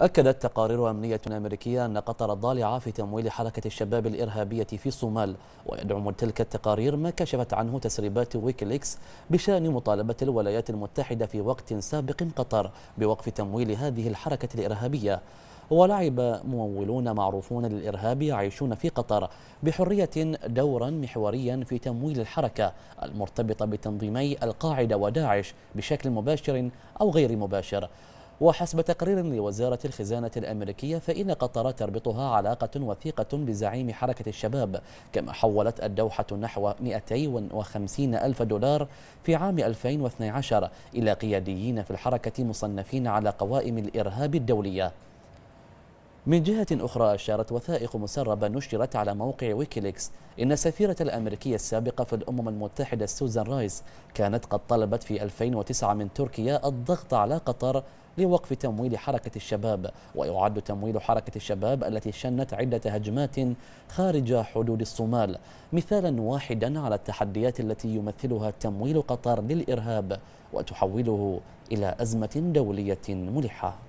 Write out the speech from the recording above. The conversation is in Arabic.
أكدت تقارير أمنية أمريكية أن قطر ضالعة في تمويل حركة الشباب الإرهابية في الصومال ويدعم تلك التقارير ما كشفت عنه تسريبات ويكليكس بشأن مطالبة الولايات المتحدة في وقت سابق قطر بوقف تمويل هذه الحركة الإرهابية ولعب ممولون معروفون للإرهاب يعيشون في قطر بحرية دورا محوريا في تمويل الحركة المرتبطة بتنظيمي القاعدة وداعش بشكل مباشر أو غير مباشر وحسب تقرير لوزارة الخزانة الأمريكية فإن قطر تربطها علاقة وثيقة بزعيم حركة الشباب كما حولت الدوحة نحو 250 ألف دولار في عام 2012 إلى قياديين في الحركة مصنفين على قوائم الإرهاب الدولية من جهة أخرى أشارت وثائق مسربة نشرت على موقع ويكيليكس إن السفيرة الأمريكية السابقة في الأمم المتحدة سوزان رايس كانت قد طلبت في 2009 من تركيا الضغط على قطر لوقف تمويل حركة الشباب ويعد تمويل حركة الشباب التي شنت عدة هجمات خارج حدود الصومال مثالا واحدا على التحديات التي يمثلها تمويل قطر للإرهاب وتحوله إلى أزمة دولية ملحة